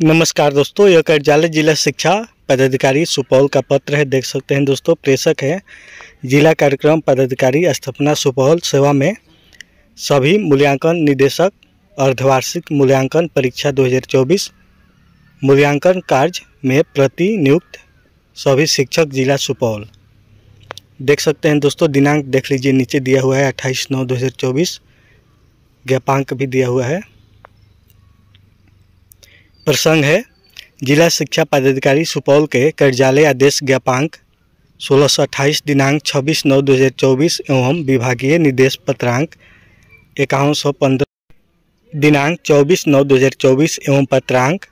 नमस्कार दोस्तों यह कार्यालय जिला शिक्षा पदाधिकारी सुपौल का पत्र है देख सकते हैं दोस्तों प्रेषक है जिला कार्यक्रम पदाधिकारी स्थापना सुपौल सेवा में सभी मूल्यांकन निदेशक अर्धवार्षिक मूल्यांकन परीक्षा 2024 मूल्यांकन कार्य में प्रति नियुक्त सभी शिक्षक जिला सुपौल देख सकते हैं दोस्तों दिनांक देख लीजिए नीचे दिया हुआ है अट्ठाईस नौ दो ज्ञापांक भी दिया हुआ है प्रसंग है जिला शिक्षा पदाधिकारी सुपौल के कार्यालय आदेश ज्ञापांक सोलह सौ अट्ठाईस दिनांक छब्बीस नौ दो हज़ार चौबीस एवं विभागीय निर्देश पत्रांक इक्यावन सौ पंद्रह दिनांक चौबीस नौ दो हज़ार चौबीस एवं पत्रांक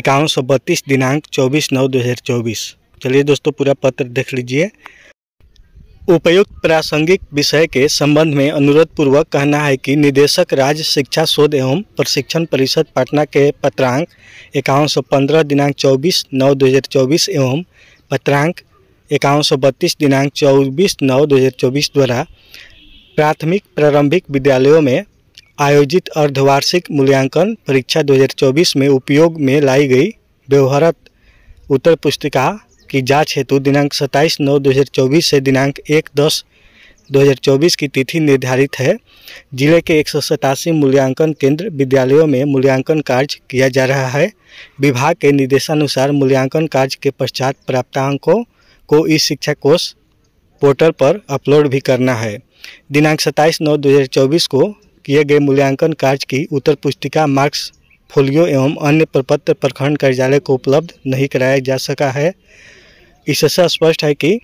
इक्यावन सौ बत्तीस दिनांक चौबीस नौ दो हज़ार चौबीस चलिए दोस्तों पूरा पत्र देख लीजिए उपयुक्त प्रासंगिक विषय के संबंध में अनुरोध पूर्वक कहना है कि निदेशक राज्य शिक्षा शोध एवं प्रशिक्षण परिषद पटना के पत्रांक इक्यावन सौ पंद्रह दिनांक चौबीस नौ दो हज़ार चौबीस एवं पत्रांक इक्यावन सौ बत्तीस दिनांक चौबीस नौ दो हज़ार चौबीस द्वारा प्राथमिक प्रारंभिक विद्यालयों में आयोजित अर्धवार्षिक मूल्यांकन परीक्षा 2024 में उपयोग में लाई गई व्यवहारत उत्तर पुस्तिका की जांच हेतु दिनांक 27 नौ 2024 से दिनांक 1 दस 2024 की तिथि निर्धारित है जिले के एक मूल्यांकन केंद्र विद्यालयों में मूल्यांकन कार्य किया जा रहा है विभाग के निर्देशानुसार मूल्यांकन कार्य के पश्चात प्राप्तांकों को इस शिक्षा कोष पोर्टल पर अपलोड भी करना है दिनांक 27 नौ 2024 को किए गए मूल्यांकन कार्य की उत्तर पुस्तिका मार्क्स फोलियो एवं अन्य प्रपत्र प्रखंड कार्यालय को उपलब्ध नहीं कराया जा सका है इससे स्पष्ट है कि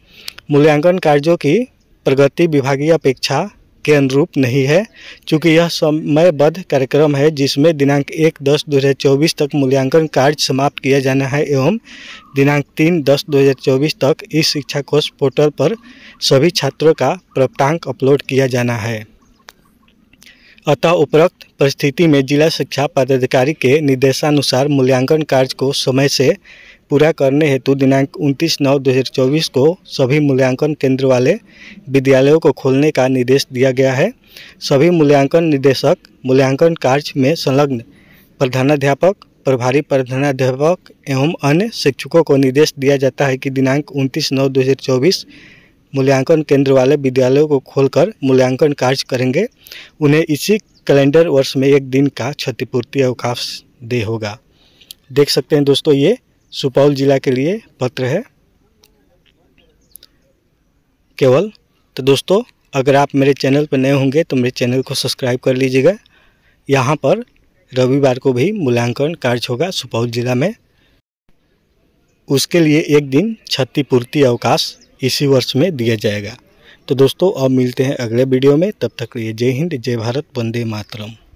मूल्यांकन कार्यों की प्रगति विभागीय अपेक्षा के अनुरूप नहीं है क्योंकि यह समयबद्ध कार्यक्रम है जिसमें दिनांक एक दस दो हज़ार चौबीस तक मूल्यांकन कार्य समाप्त किया जाना है एवं दिनांक तीन दस दो हज़ार चौबीस तक इस शिक्षा कोष पोर्टल पर सभी छात्रों का प्राप्तांक अपलोड किया जाना है अतः उपरोक्त परिस्थिति में जिला शिक्षा पदाधिकारी के निर्देशानुसार मूल्यांकन कार्य को समय से पूरा करने हेतु दिनांक 29 नौ 2024 को सभी मूल्यांकन केंद्र वाले विद्यालयों को खोलने का निर्देश दिया गया है सभी मूल्यांकन निदेशक मूल्यांकन कार्य में संलग्न प्रधानाध्यापक प्रभारी प्रधानाध्यापक एवं अन्य शिक्षकों को निर्देश दिया जाता है कि दिनांक 29 नौ 2024 मूल्यांकन केंद्र वाले विद्यालयों को खोलकर मूल्यांकन कार्य करेंगे उन्हें इसी कैलेंडर वर्ष में एक दिन का क्षतिपूर्ति अवकाश दे होगा देख सकते हैं दोस्तों ये सुपौल ज़िला के लिए पत्र है केवल तो दोस्तों अगर आप मेरे चैनल पर नए होंगे तो मेरे चैनल को सब्सक्राइब कर लीजिएगा यहाँ पर रविवार को भी मूल्यांकन कार्य होगा सुपौल ज़िला में उसके लिए एक दिन क्षतिपूर्ति अवकाश इसी वर्ष में दिया जाएगा तो दोस्तों अब मिलते हैं अगले वीडियो में तब तक लिए जय हिंद जय भारत वंदे मातरम